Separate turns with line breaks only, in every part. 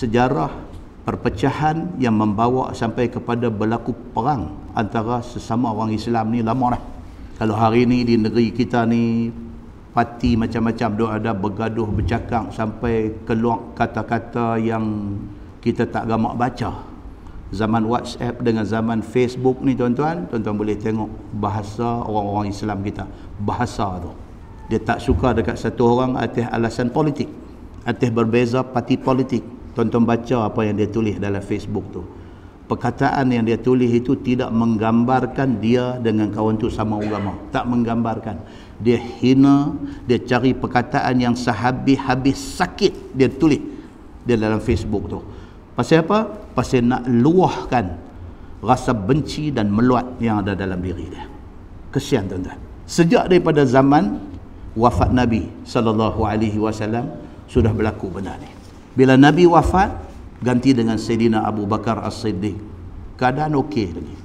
sejarah perpecahan yang membawa sampai kepada berlaku perang antara sesama orang Islam ni lama lah. Kalau hari ni di negeri kita ni parti macam-macam dok ada bergaduh bercakap sampai keluar kata-kata yang kita tak gamak baca. Zaman WhatsApp dengan zaman Facebook ni tuan-tuan, tuan-tuan boleh tengok bahasa orang-orang Islam kita. Bahasa tu. Dia tak suka dekat satu orang atas alasan politik. Atas berbeza parti politik tuan-tuan baca apa yang dia tulis dalam Facebook tu perkataan yang dia tulis itu tidak menggambarkan dia dengan kawan tu sama agama tak menggambarkan dia hina dia cari perkataan yang sahabi habis sakit dia tulis dia dalam Facebook tu pasal apa pasal nak luahkan rasa benci dan meluat yang ada dalam diri dia kesian tuan-tuan sejak daripada zaman wafat Nabi saw sudah berlaku benar ni bila Nabi wafat, ganti dengan Sayyidina Abu Bakar As-Siddiq. Keadaan okey lagi.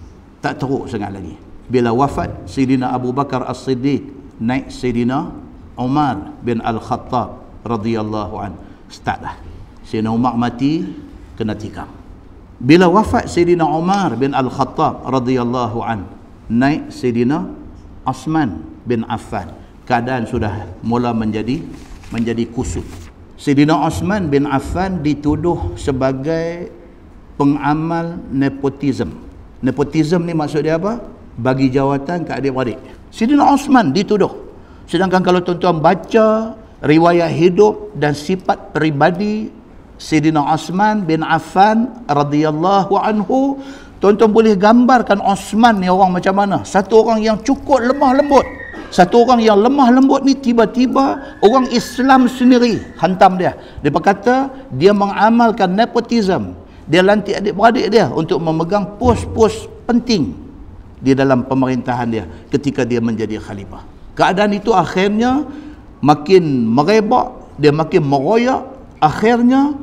Tak teruk sangat lagi. Bila wafat Sayyidina Abu Bakar As-Siddiq, naik Sayyidina Umar bin Al-Khattab radhiyallahu an. Start lah. Sayyidina Umar mati, kena tikam. Bila wafat Sayyidina Umar bin Al-Khattab radhiyallahu an, naik Sayyidina Osman bin Affan. Keadaan sudah mula menjadi menjadi kusut. Sayyidina Osman bin Affan dituduh sebagai pengamal nepotism. Nepotism ni maksud dia apa? Bagi jawatan ke adik-adik. Sayyidina Osman dituduh. Sedangkan kalau tuan-tuan baca riwayat hidup dan sifat peribadi Sayyidina Osman bin Affan radhiyallahu anhu, tuan-tuan boleh gambarkan Osman ni orang macam mana? Satu orang yang cukup lemah lembut satu orang yang lemah lembut ni tiba-tiba orang Islam sendiri hantam dia. Dia berkata dia mengamalkan nepotism. Dia lantik adik-beradik dia untuk memegang pos-pos penting di dalam pemerintahan dia ketika dia menjadi khalifah. Keadaan itu akhirnya makin merebak, dia makin meroyak. Akhirnya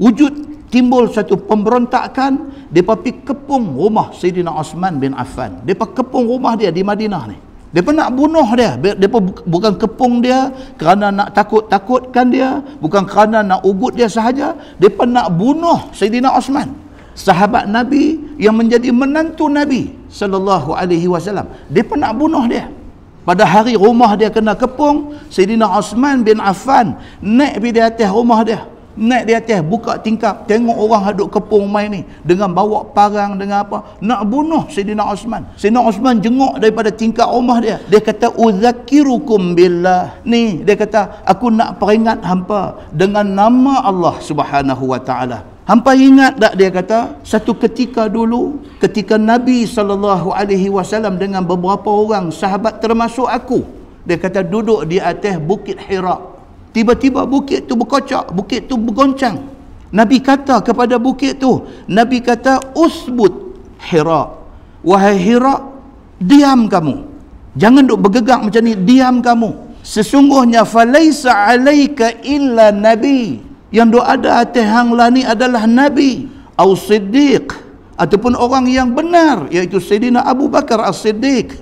wujud timbul satu pemberontakan mereka pergi kepung rumah Sayyidina Osman bin Affan mereka kepung rumah dia di Madinah ni mereka nak bunuh dia. Dia Mereka bukan kepung dia kerana nak takut-takutkan dia. Bukan kerana nak ugut dia sahaja. Mereka nak bunuh Sayyidina Osman. Sahabat Nabi yang menjadi menantu Nabi saw. Dia wasallam. nak bunuh dia. Pada hari rumah dia kena kepung, Sayyidina Osman bin Affan naik di atas rumah dia. Naik di atas, buka tingkap, tengok orang hadut kepung main ni. Dengan bawa parang, dengan apa. Nak bunuh Sayyidina Osman. Sayyidina Osman jenguk daripada tingkap rumah dia. Dia kata, Uzzakirukum billah. Ni, dia kata, aku nak peringat hampa dengan nama Allah subhanahu wa ta'ala. Hampa ingat tak dia kata satu ketika dulu ketika Nabi sallallahu alaihi wasallam dengan beberapa orang sahabat termasuk aku dia kata duduk di atas bukit Hira tiba-tiba bukit tu berkocak, bukit tu bergoncang. Nabi kata kepada bukit tu, Nabi kata, Usbud Hira. Wahai Hira, diam kamu. Jangan duk bergegak macam ni, diam kamu. Sesungguhnya falaisa alaika illa nabi. Yang duk ada atas hang lah ni adalah nabi atau siddiq ataupun orang yang benar iaitu Sayyidina Abu Bakar As-Siddiq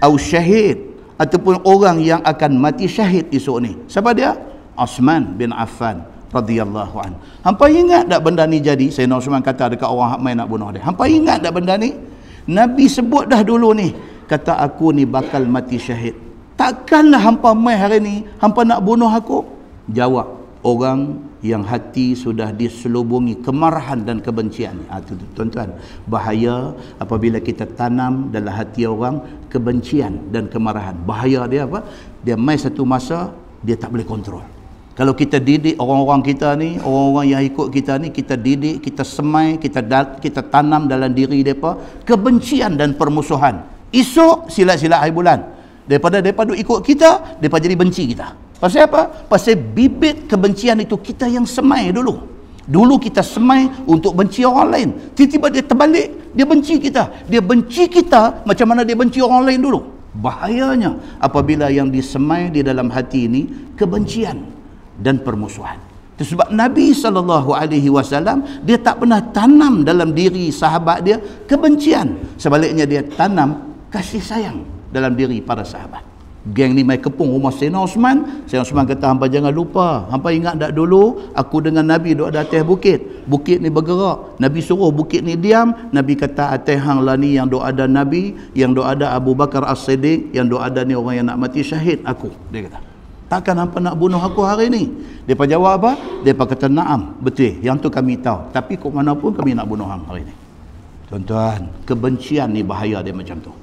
atau syahid ataupun orang yang akan mati syahid esok ni. Siapa dia? Osman bin Affan radhiyallahu anhu. Hampa ingat tak benda ni jadi? Sayyidina Osman kata dekat orang hak main nak bunuh dia. Hampa ingat tak benda ni? Nabi sebut dah dulu ni, kata aku ni bakal mati syahid. Takkanlah hampa mai hari ni, hampa nak bunuh aku? Jawab orang yang hati sudah diselubungi kemarahan dan kebencian. Ha, tu, tu, tuan-tuan, bahaya apabila kita tanam dalam hati orang kebencian dan kemarahan. Bahaya dia apa? Dia mai satu masa, dia tak boleh kontrol. Kalau kita didik orang-orang kita ni, orang-orang yang ikut kita ni, kita didik, kita semai, kita kita tanam dalam diri mereka, kebencian dan permusuhan. Esok sila-sila hari bulan. Daripada mereka duk ikut kita, mereka jadi benci kita. Pasal apa? Pasal bibit kebencian itu kita yang semai dulu. Dulu kita semai untuk benci orang lain. Tiba-tiba dia terbalik, dia benci kita. Dia benci kita macam mana dia benci orang lain dulu. Bahayanya apabila yang disemai di dalam hati ini kebencian dan permusuhan. Itu sebab Nabi saw dia tak pernah tanam dalam diri sahabat dia kebencian. Sebaliknya dia tanam kasih sayang dalam diri para sahabat. Geng ni mai kepung rumah Sayyidina Osman. Sayyidina Osman kata, hampa jangan lupa. Hampa ingat tak dulu, aku dengan Nabi duduk di atas bukit. Bukit ni bergerak. Nabi suruh bukit ni diam. Nabi kata, atas hang lah ni yang duduk ada Nabi, yang duduk ada Abu Bakar As-Siddiq, yang duduk ada ni orang yang nak mati syahid aku. Dia kata takkan hampa nak bunuh aku hari ni depa jawab apa depa kata naam betul yang tu kami tahu tapi kok mana pun kami nak bunuh hang hari ni tuan-tuan kebencian ni bahaya dia macam tu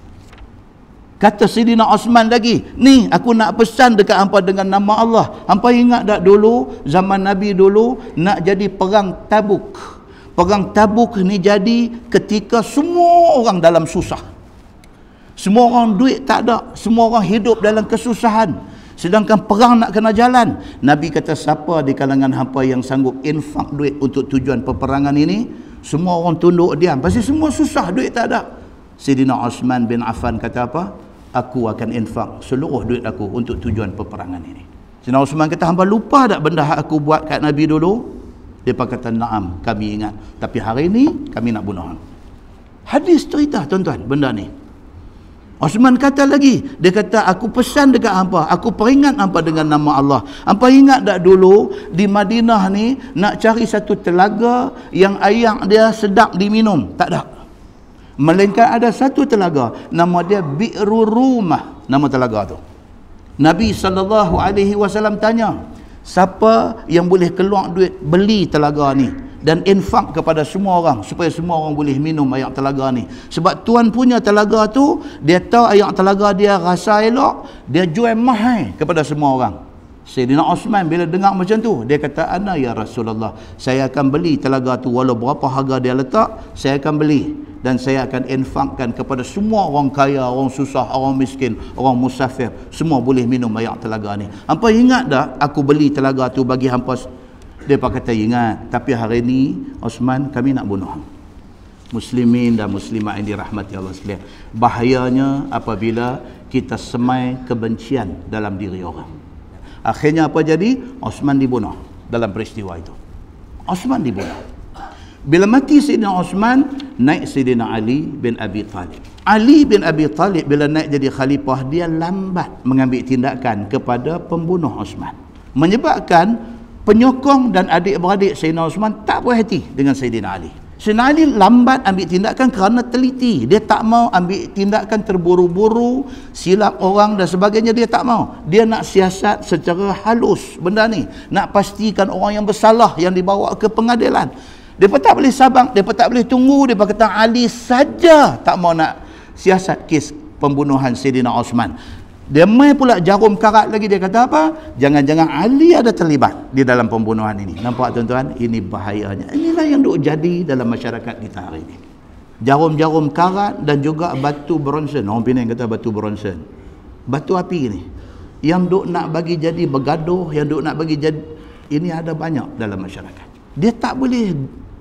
kata sidina Osman lagi ni aku nak pesan dekat hampa dengan nama Allah hampa ingat tak dulu zaman nabi dulu nak jadi perang tabuk perang tabuk ni jadi ketika semua orang dalam susah semua orang duit tak ada semua orang hidup dalam kesusahan Sedangkan perang nak kena jalan. Nabi kata siapa di kalangan hampa yang sanggup infak duit untuk tujuan peperangan ini? Semua orang tunduk diam. Pasti semua susah duit tak ada. Sidina Osman bin Affan kata apa? Aku akan infak seluruh duit aku untuk tujuan peperangan ini. Sidina Osman kata hampa lupa tak benda aku buat kat Nabi dulu? Dia kata naam kami ingat. Tapi hari ini kami nak bunuh. Hadis cerita tuan-tuan benda ni. Osman kata lagi, dia kata aku pesan dekat hampa, aku peringat hampa dengan nama Allah. Hampa ingat tak dulu di Madinah ni nak cari satu telaga yang air dia sedap diminum? Tak ada. Melainkan ada satu telaga, nama dia biru rumah nama telaga tu. Nabi SAW tanya, siapa yang boleh keluar duit beli telaga ni? dan infak kepada semua orang supaya semua orang boleh minum air telaga ni sebab tuan punya telaga tu dia tahu air telaga dia rasa elok dia jual mahal kepada semua orang Sayyidina Osman bila dengar macam tu dia kata ana ya Rasulullah saya akan beli telaga tu walau berapa harga dia letak saya akan beli dan saya akan infakkan kepada semua orang kaya, orang susah, orang miskin, orang musafir. Semua boleh minum air telaga ni. Hampa ingat tak aku beli telaga tu bagi hampa dia kata ingat Tapi hari ini Osman kami nak bunuh Muslimin dan Muslimah ini dirahmati Allah sekalian Bahayanya apabila kita semai kebencian dalam diri orang Akhirnya apa jadi? Osman dibunuh dalam peristiwa itu Osman dibunuh Bila mati Sayyidina Osman Naik Sayyidina Ali bin Abi Talib Ali bin Abi Talib bila naik jadi khalifah Dia lambat mengambil tindakan kepada pembunuh Osman Menyebabkan penyokong dan adik-beradik Sayyidina Osman tak puas hati dengan Sayyidina Ali. Sayyidina Ali lambat ambil tindakan kerana teliti. Dia tak mau ambil tindakan terburu-buru, silap orang dan sebagainya. Dia tak mau. Dia nak siasat secara halus benda ni. Nak pastikan orang yang bersalah yang dibawa ke pengadilan. Dia tak boleh sabang, dia tak boleh tunggu. Dia kata Ali saja tak mau nak siasat kes pembunuhan Sayyidina Osman. Dia main pula jarum karat lagi dia kata apa? Jangan-jangan Ali ada terlibat di dalam pembunuhan ini. Nampak tuan-tuan, ini bahayanya. Inilah yang duk jadi dalam masyarakat kita hari ini. Jarum-jarum karat dan juga batu bronsen. Orang Pinang kata batu bronsen. Batu api ini. Yang duk nak bagi jadi bergaduh, yang duk nak bagi jadi ini ada banyak dalam masyarakat. Dia tak boleh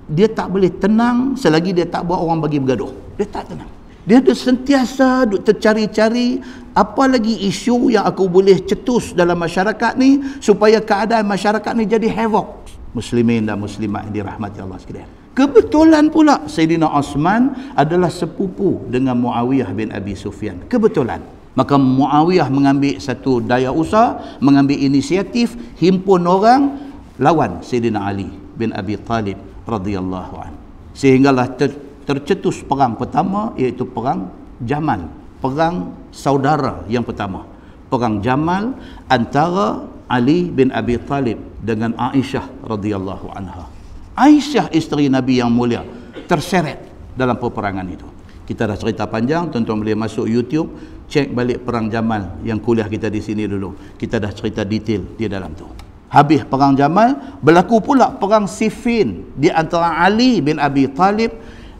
dia tak boleh tenang selagi dia tak buat orang bagi bergaduh. Dia tak tenang. Dia tu sentiasa duk tercari-cari apa lagi isu yang aku boleh cetus dalam masyarakat ni supaya keadaan masyarakat ni jadi havoc. Muslimin dan muslimat yang dirahmati Allah sekalian. Kebetulan pula Sayyidina Osman adalah sepupu dengan Muawiyah bin Abi Sufyan. Kebetulan. Maka Muawiyah mengambil satu daya usaha, mengambil inisiatif, himpun orang lawan Sayyidina Ali bin Abi Talib radhiyallahu anhu. Sehinggalah ter- tercetus perang pertama iaitu perang Jamal perang saudara yang pertama perang Jamal antara Ali bin Abi Talib dengan Aisyah radhiyallahu anha Aisyah isteri Nabi yang mulia terseret dalam peperangan itu kita dah cerita panjang tuan-tuan boleh masuk YouTube cek balik perang Jamal yang kuliah kita di sini dulu kita dah cerita detail di dalam tu habis perang Jamal berlaku pula perang Siffin di antara Ali bin Abi Talib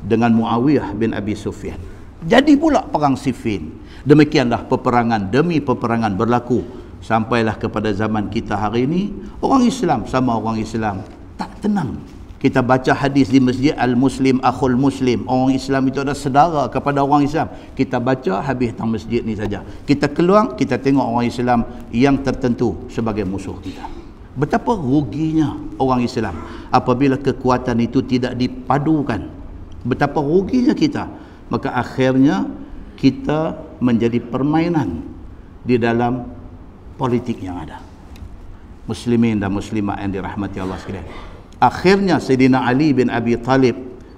dengan Muawiyah bin Abi Sufyan. Jadi pula perang Siffin. Demikianlah peperangan demi peperangan berlaku sampailah kepada zaman kita hari ini, orang Islam sama orang Islam tak tenang. Kita baca hadis di masjid Al-Muslim Akhul Muslim. Orang Islam itu ada sedara kepada orang Islam. Kita baca habis tentang masjid ni saja. Kita keluar, kita tengok orang Islam yang tertentu sebagai musuh kita. Betapa ruginya orang Islam apabila kekuatan itu tidak dipadukan betapa ruginya kita maka akhirnya kita menjadi permainan di dalam politik yang ada muslimin dan Muslimah yang dirahmati Allah sekalian akhirnya Sayyidina Ali bin Abi Talib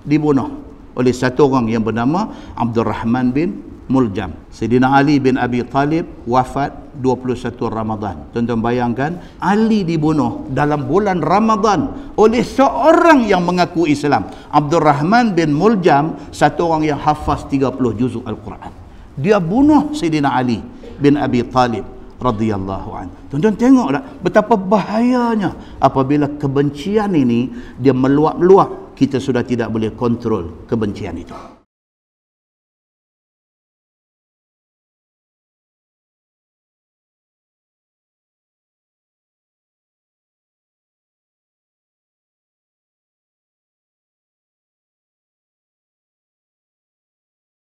dibunuh oleh satu orang yang bernama Abdul Rahman bin Muljam Sayyidina Ali bin Abi Talib wafat 21 Ramadhan. Tuan-tuan bayangkan, Ali dibunuh dalam bulan Ramadhan oleh seorang yang mengaku Islam. Abdul Rahman bin Muljam, satu orang yang hafaz 30 juzuk Al-Quran. Dia bunuh Sayyidina Ali bin Abi Talib radhiyallahu anhu. Tuan-tuan tengoklah betapa bahayanya apabila kebencian ini dia meluap-luap, kita sudah tidak boleh kontrol kebencian itu.